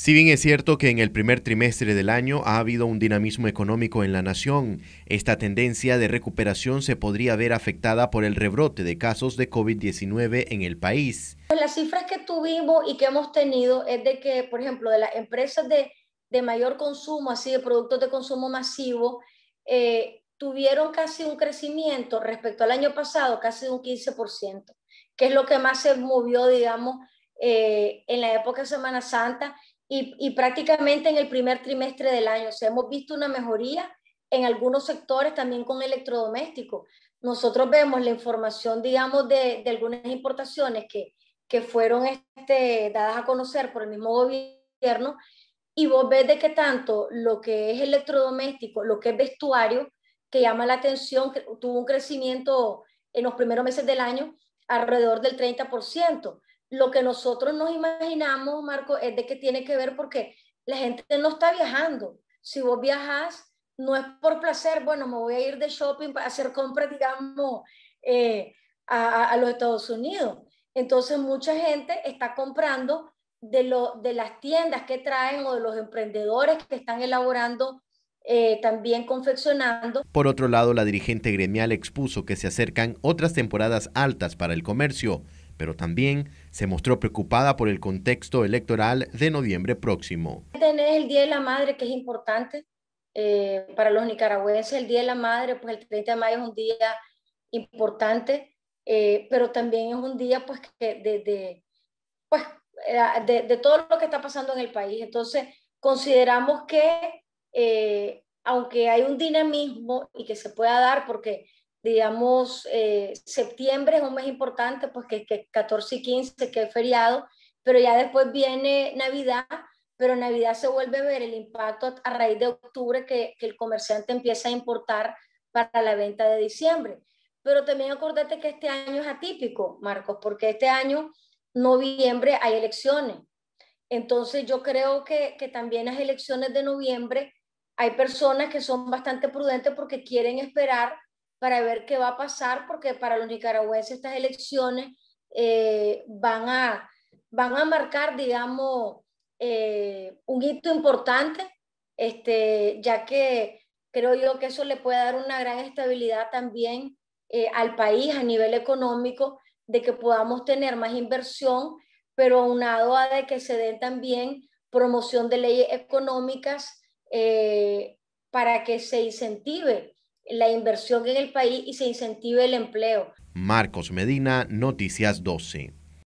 Si bien es cierto que en el primer trimestre del año ha habido un dinamismo económico en la nación, esta tendencia de recuperación se podría ver afectada por el rebrote de casos de COVID-19 en el país. Pues las cifras que tuvimos y que hemos tenido es de que, por ejemplo, de las empresas de, de mayor consumo, así de productos de consumo masivo, eh, tuvieron casi un crecimiento respecto al año pasado, casi un 15%, que es lo que más se movió, digamos, eh, en la época de Semana Santa y, prácticamente en el primer trimestre del año. O sea, hemos visto una mejoría en algunos sectores también con electrodomésticos. Nosotros vemos la información, digamos, de, algunas importaciones que, fueron este, dadas a conocer por el mismo gobierno y vos ves de qué tanto lo que es electrodoméstico, lo que es vestuario, que llama la atención, que tuvo un crecimiento en los primeros meses del año alrededor del 30% lo que nosotros nos imaginamos, Marco, es de que tiene que ver porque la gente no está viajando. Si vos viajas, no es por placer, bueno, me voy a ir de shopping para hacer compras, digamos, eh, a, los Estados Unidos. Entonces, mucha gente está comprando de, lo, de las tiendas que traen o de los emprendedores que están elaborando eh, también confeccionando. Por otro lado, la dirigente gremial expuso que se acercan otras temporadas altas para el comercio, pero también se mostró preocupada por el contexto electoral de noviembre próximo. Tenés este el Día de la Madre, que es importante eh, para los nicaragüenses. El Día de la Madre, pues el 30 de mayo es un día importante, eh, pero también es un día pues, que de, pues, eh, de, todo lo que está pasando en el país. Entonces, consideramos que, aunque hay un dinamismo y que se pueda dar, porque digamos, eh, septiembre es un mes importante, porque que, que 14 y 15, que es feriado, pero ya después viene Navidad, pero Navidad se vuelve a ver el impacto a raíz de octubre que, que, el comerciante empieza a importar para la venta de diciembre. Pero también acordate que este año es atípico, Marcos, porque este año, noviembre, hay elecciones. Entonces yo creo que, que también las elecciones de noviembre hay personas que son bastante prudentes porque quieren esperar para ver qué va a pasar, porque para los nicaragüenses estas elecciones eh, van, a, van a marcar, digamos, eh, un hito importante, este, ya que creo yo que eso le puede dar una gran estabilidad también eh, al país a nivel económico, de que podamos tener más inversión, pero aunado a de que se den también promoción de leyes económicas para que se incentive la inversión en el país y se incentive el empleo. Marcos Medina, Noticias 12.